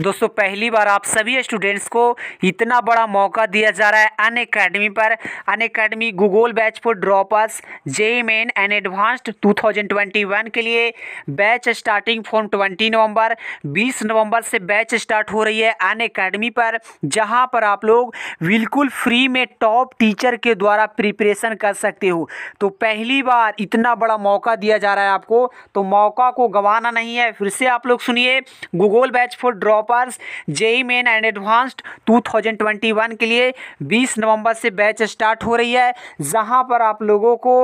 दोस्तों पहली बार आप सभी स्टूडेंट्स को इतना बड़ा मौका दिया जा रहा है अन अकेडमी पर Unacademy Google batch for droppers JEE main and advanced 2021 के लिए बैच स्टार्टिंग फ्रॉम 20 नवंबर 20 नवंबर से बैच स्टार्ट हो रही है अन अकेडमी पर जहां पर आप लोग बिल्कुल फ्री में टॉप टीचर के द्वारा प्रिपरेशन कर सकते हो तो पहली बार इतना बड़ा मौका दिया जा रहा है आपको तो मौका को गंवाना नहीं है फिर से आप लोग सुनिए Google batch for drop toppers JEE main and advanced 2021 के लिए 20 नवंबर से बैच स्टार्ट हो रही है जहां पर आप लोगों को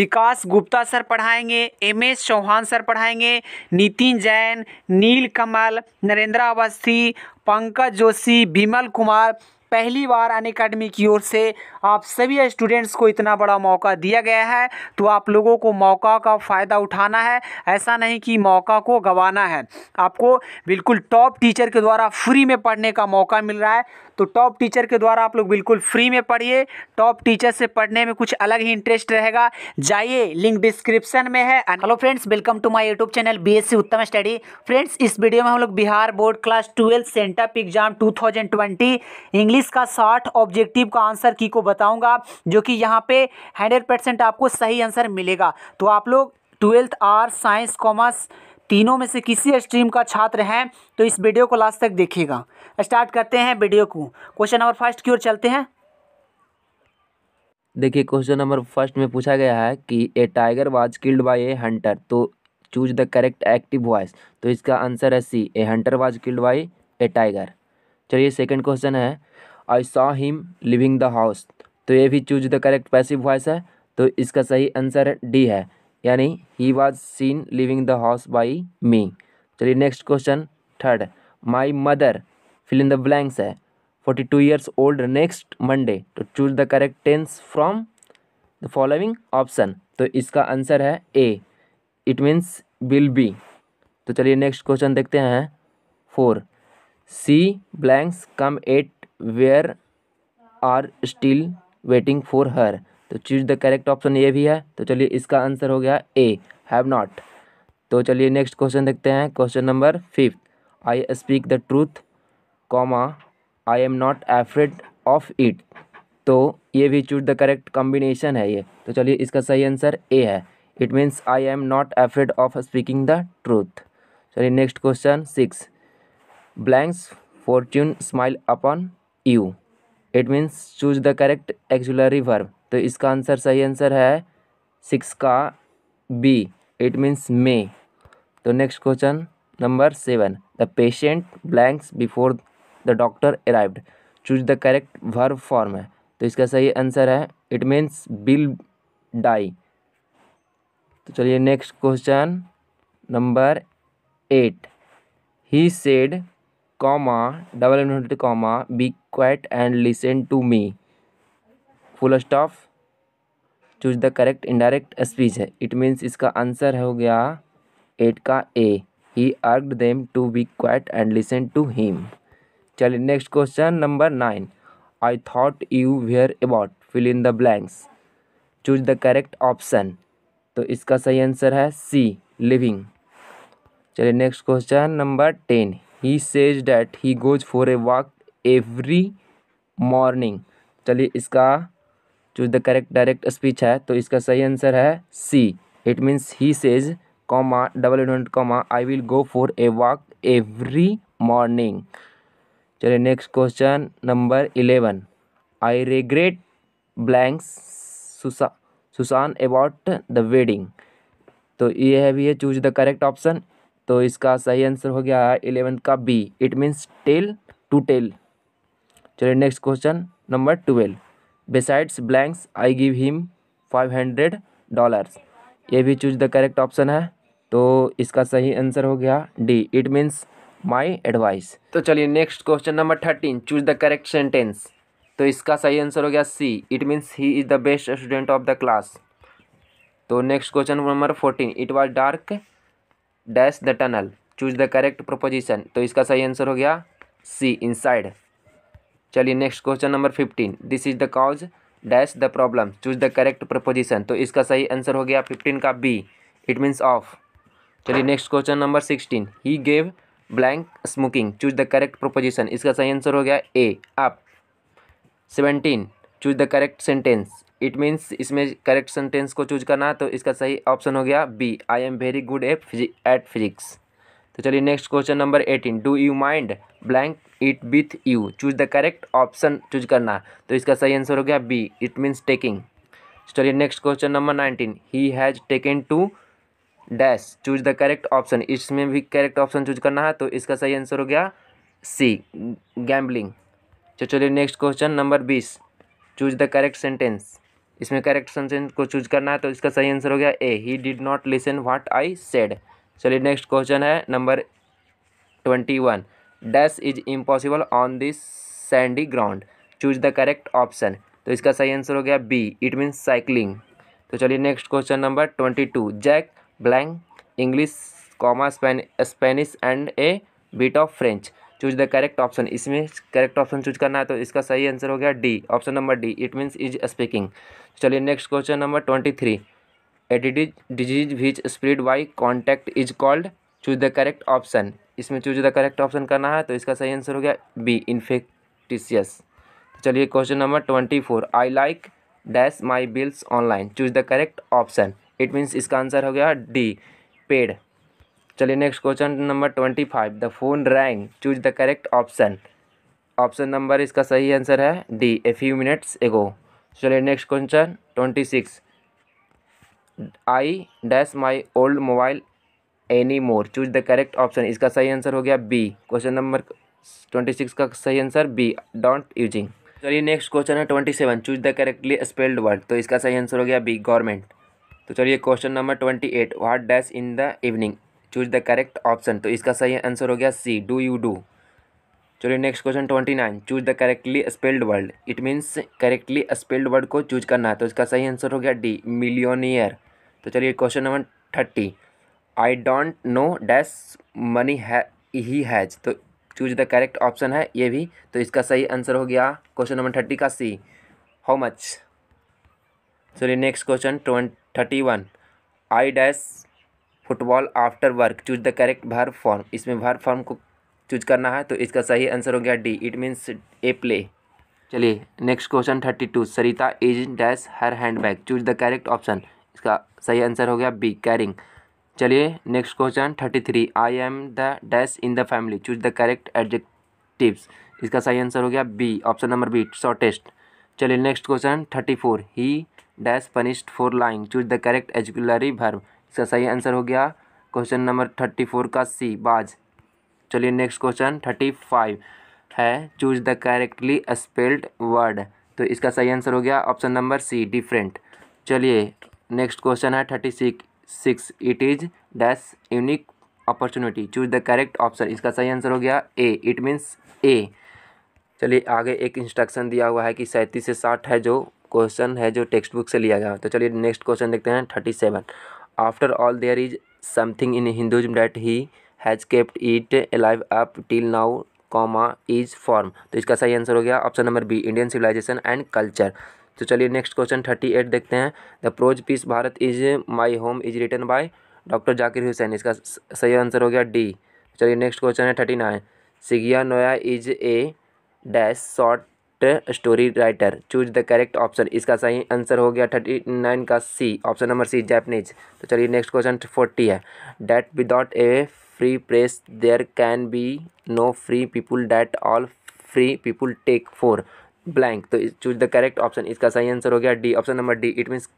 विकास गुप्ता सर पढ़ाएंगे एम एस चौहान सर पढ़ाएंगे नितिन जैन नील कमल नरेंद्र अवस्थी पंकज जोशी विमल कुमार पहली बार अन अकेडमी की ओर से आप सभी स्टूडेंट्स को इतना बड़ा मौका दिया गया है तो आप लोगों को मौका का फ़ायदा उठाना है ऐसा नहीं कि मौका को गंवाना है आपको बिल्कुल टॉप टीचर के द्वारा फ्री में पढ़ने का मौका मिल रहा है तो टॉप टीचर के द्वारा आप लोग बिल्कुल फ्री में पढ़िए टॉप टीचर से पढ़ने में कुछ अलग ही इंटरेस्ट रहेगा जाइए लिंक डिस्क्रिप्शन में है hello friends welcome to my YouTube channel BSc Uttam study friends इस वीडियो में हम लोग Bihar board class twelfth sent up exam two English का शॉर्ट ऑब्जेक्टिव का आंसर की को बताऊंगा जो कि यहाँ पे हंड्रेड आपको सही आंसर मिलेगा तो आप लोग ट्वेल्थ आर साइंस कॉमर्स तीनों में से किसी स्ट्रीम का छात्र हैं तो इस वीडियो को लास्ट तक देखिएगा स्टार्ट करते हैं वीडियो को क्वेश्चन नंबर फर्स्ट की ओर चलते हैं देखिए क्वेश्चन नंबर फर्स्ट में पूछा गया है कि a tiger was killed by a hunter तो choose the correct active voice तो इसका आंसर है C a hunter was killed by a tiger चलिए सेकंड क्वेश्चन है I saw him living the house तो ये भी choose the correct passive voice है तो इसका सही आंसर डी है यानी he was seen living the house by me चलिए next question third my mother fill in the blanks है forty two years old next Monday तो choose the correct tense from the following option तो इसका answer है A it means will be तो चलिए next question देखते हैं four C blanks come at where are still waiting for her तो choose the correct option ये भी है तो चलिए इसका आंसर हो गया ए हैव नॉट तो चलिए नेक्स्ट क्वेश्चन देखते हैं question number fifth I speak the truth comma I am not afraid of it तो ये भी चूज द करेक्ट कॉम्बिनेशन है ये तो चलिए इसका सही आंसर ए है it means I am not afraid of speaking the truth चलिए next question six blanks fortune smile upon you it means choose the correct auxiliary verb तो इसका आंसर सही आंसर है सिक्स का बी इट मीन्स मे तो next question number seven the patient blanks before the doctor arrived choose the correct verb form है तो इसका सही आंसर है इट मीन्स बिल डाई तो चलिए next question number eight he said comma double inverted comma be quiet and listen to me full stop choose the correct indirect speech है it means इसका answer हो गया eight का A he urged them to be quiet and listen to him चलिए next question number nine I thought you were about fill in the blanks choose the correct option तो इसका सही answer है सी living चलिए next question number ten he says that he goes for a walk every morning चलिए इसका choose the correct direct speech है तो इसका सही आंसर है C it means he says comma double comma I will go for a walk every morning चलिए next question number eleven I regret blanks Susan about the wedding तो ये है भी है चूज द करेक्ट ऑप्शन तो इसका सही answer हो गया है इलेवन का B it means tell to tell चलिए next question number twelve besides blanks I give him five hundred dollars ये भी चूज द करेक्ट ऑप्शन है तो इसका सही आंसर हो गया D it means my advice तो चलिए next question number thirteen choose the correct sentence तो इसका सही आंसर हो गया C it means he is the best student of the class तो next question number fourteen it was dark dash the tunnel choose the correct proposition तो इसका सही answer हो गया सी इन साइड चलिए next question number fifteen this is the cause dash the problem choose the correct preposition तो इसका सही answer हो गया फिफ्टीन का बी इट मीन्स ऑफ चलिए next question number sixteen he gave blank smoking choose the correct proposition इसका सही answer हो गया ए आप seventeen choose the correct sentence it means इसमें करेक्ट सेंटेंस को चूज करना तो इसका सही ऑप्शन हो गया B I am very good a at physics तो चलिए next question number eighteen do you mind blank it with you choose the correct option choose करना तो इसका सही आंसर हो गया बी इट मीन्स टेकिंग चलिए next question number nineteen he has taken to dash choose the correct option इसमें भी correct option choose करना है तो इसका सही आंसर हो गया सी गैम्बलिंग तो चलिए नेक्स्ट क्वेश्चन नंबर बीस चूज द करेक्ट सेंटेंस इसमें करेक्ट सेंटेंस को चूज करना है तो इसका सही आंसर हो गया A he did not listen what I said चलिए नेक्स्ट क्वेश्चन है number twenty one dash is impossible on this sandy ground choose the correct option तो इसका सही आंसर हो गया बी इट मीन्स साइकिलिंग तो चलिए next question number twenty two Jack blank English comma Spain Spanish and a bit of French choose the correct option इसमें correct option choose करना है तो इसका सही आंसर हो गया D option number D it means is speaking चलिए next question number twenty three added disease which spread by contact is called choose the correct option इसमें चूज द करेक्ट ऑप्शन करना है तो इसका सही आंसर हो गया बी इन्फेक्टिशियस तो चलिए question number twenty four I like dash my bills online choose the correct option it means इसका आंसर हो गया डी पेड़ चलिए next question number twenty five the phone rang choose the correct option option number इसका सही answer है D a few minutes ago चलिए next question twenty six I dash my old mobile any more choose the correct option इसका सही answer हो गया B question number twenty six का सही आंसर बी डोंट यूजिंग चलिए next question है twenty seven choose the correctly spelled word तो इसका सही आंसर हो गया बी गवर्नमेंट तो चलिए question number twenty eight what dash in the evening choose the correct option तो इसका सही आंसर हो गया सी डू यू डू चलिए next question twenty nine choose the correctly spelled word it means correctly spelled word को choose करना है तो इसका सही आंसर हो गया डी मिलियोनियर तो चलिए question number thirty I don't know dash money है ही हैज तो चूज द करेक्ट ऑप्शन है ये भी तो इसका सही आंसर हो गया क्वेश्चन नंबर थर्टी का सी हाउ मच चलिए next question twenty thirty one I dash football after work choose the correct verb form इसमें भर फॉर्म को चूज करना है तो इसका सही आंसर हो गया D it means a play चलिए next question thirty two Sarita is dash her handbag choose the correct option इसका सही आंसर हो गया बी कैरिंग चलिए next question thirty three I am the dash in the family choose the correct adjectives इसका सही answer हो गया B option number B shortest चलिए next question thirty four he dash punished for lying choose the correct एजुकुलरी verb इसका सही answer हो गया question number thirty four का सी बाज चलिए नेक्स्ट क्वेश्चन थर्टी फाइव है choose the correctly spelled word तो इसका सही आंसर हो गया ऑप्शन नंबर सी डिफरेंट चलिए नेक्स्ट क्वेश्चन है thirty six six it is dash unique opportunity choose the correct option इसका सही आंसर हो गया ए इट मीन्स ए चलिए आगे एक इंस्ट्रक्शन दिया हुआ है कि सैंतीस से साठ है जो क्वेश्चन है जो टेक्स्ट बुक से लिया गया तो चलिए नेक्स्ट क्वेश्चन देखते हैं thirty seven after all there is something in Hindus that he has kept it alive up till now comma is form तो इसका सही आंसर हो गया option number B Indian civilization and culture तो चलिए next question thirty eight देखते हैं the prose piece Bharat is my home is written by doctor Zakir Hussain इसका सही आंसर हो गया डी चलिए नेक्स्ट क्वेश्चन है थर्टी नाइन सिगिया नोया is a dash short story writer choose the correct option इसका सही आंसर हो गया थर्टी नाइन का C option number C Japanese तो चलिए नेक्स्ट क्वेश्चन फोर्टी है that without a free press there can be no free people that all free people take for blank तो choose the correct option इसका सही answer हो गया D option number D it means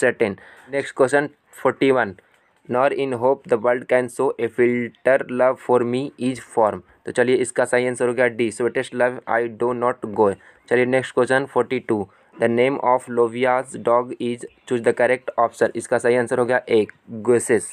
certain next question forty one nor in hope the world can show a filter love for me is form तो चलिए इसका सही answer हो गया D sweetest love I do not go चलिए next question forty two the name of लोवियाज dog is choose the correct option इसका सही आंसर हो गया ए गोसेस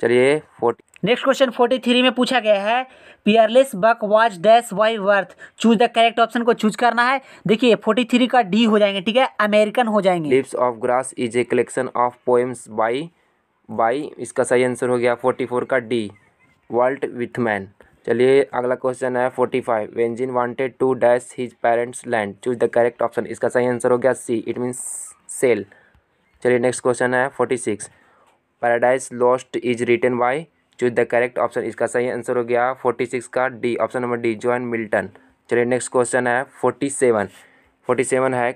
चलिए forty next question forty three में पूछा गया है peerless buck watch dash why worth choose the correct option को चूज करना है देखिए फोर्टी थ्री का डी हो जाएंगे ठीक है अमेरिकन हो जाएंगे leaves of grass is a collection of poems by by इसका सही आंसर हो गया फोर्टी फोर का डी वर्ल्ड विथमैन चलिए अगला क्वेश्चन है फोर्टी फाइव वेंजिन wanted to dash his parents land choose the correct option इसका सही आंसर हो गया सी इट मीन्स सेल चलिए नेक्स्ट क्वेश्चन है forty six paradise lost is written by choose the correct option इसका सही आंसर हो गया फोर्टी सिक्स का D option number D John Milton चलिए नेक्स्ट क्वेश्चन है फोर्टी सेवन फोर्टी सेवन है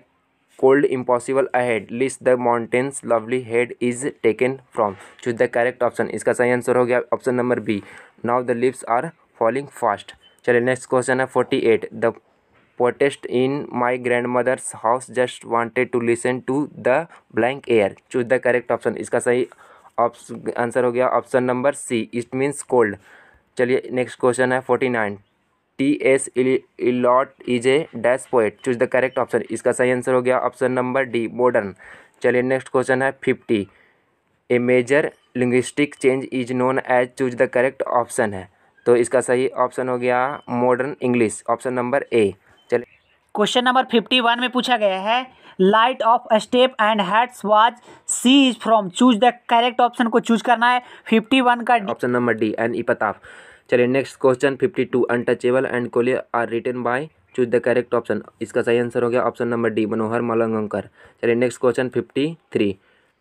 cold impossible ahead lists the mountains lovely head is taken from choose the correct option इसका सही आंसर हो गया option number B now the leaves are falling fast चलिए next question है forty eight the पोटेस्ट in my grandmother's house just wanted to listen to the blank air choose the correct option इसका सही answer हो गया option number C it means cold चलिए next question है forty nine T S Eliot is a dash poet choose the correct option इसका सही answer हो गया ऑप्शन नंबर डी मॉडर्न चलिए नेक्स्ट क्वेश्चन है fifty a major linguistic change is known as choose the correct option है तो इसका सही ऑप्शन हो गया modern English option number A चलिए क्वेश्चन नंबर फिफ्टी वन में पूछा गया है light of step and heads was C is from choose the correct option को चूज करना है फिफ्टी वन का option number D and epitaph चलिए next question fifty two untouchable and coolie are written by choose the correct option इसका सही answer हो गया option number D Manohar Malgonkar चलिए नेक्स्ट क्वेश्चन फिफ्टी थ्री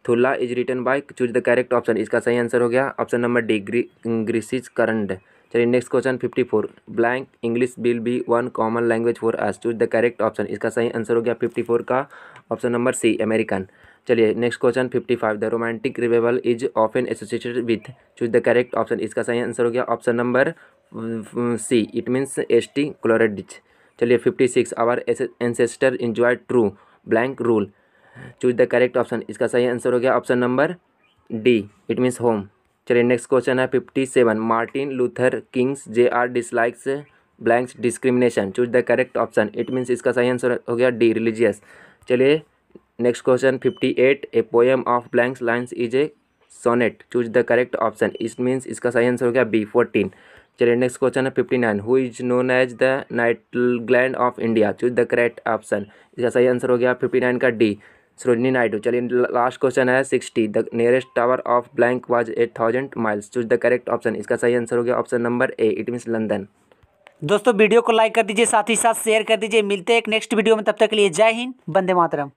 थुल्ला is written by choose the correct option इसका सही answer हो गया ऑप्शन नंबर डी ग्री ग्रीसिज करंड चलिए next question fifty four blank English will be one common language for us choose the correct option इसका सही answer हो गया फिफ्टी फोर का ऑप्शन नंबर सी अमेरिकन चलिए next question fifty five the romantic रिवेबल is often associated with choose the correct option इसका सही answer हो गया option number C it means S T क्लोरेडिच चलिए fifty six our ancestor enjoy true blank rule choose the correct option इसका सही answer हो गया option number D it means home चलिए नेक्स्ट क्वेश्चन है fifty seven Martin Luther King's J R dislikes blanks discrimination choose the correct option it means इसका सही answer हो गया डी रिलीजियस चलिए next question fifty eight a poem of blanks lines is a sonnet choose the correct option it means इसका सही answer हो गया B fourteen चलिए नेक्स्ट क्वेश्चन है fifty nine who is known as the nightingale of India choose the correct option इसका सही answer हो गया फिफ्टी नाइन का डी सरोजनी नायडू चलिए लास्ट क्वेश्चन है sixty the nearest tower of blank was eight thousand miles choose the correct option इसका सही answer हो गया option number A it means London दोस्तों वीडियो को लाइक कर दीजिए साथ ही साथ शेयर कर दीजिए मिलते हैं एक नेक्स्ट वीडियो में तब तक के लिए जय हिंद बंदे मातरम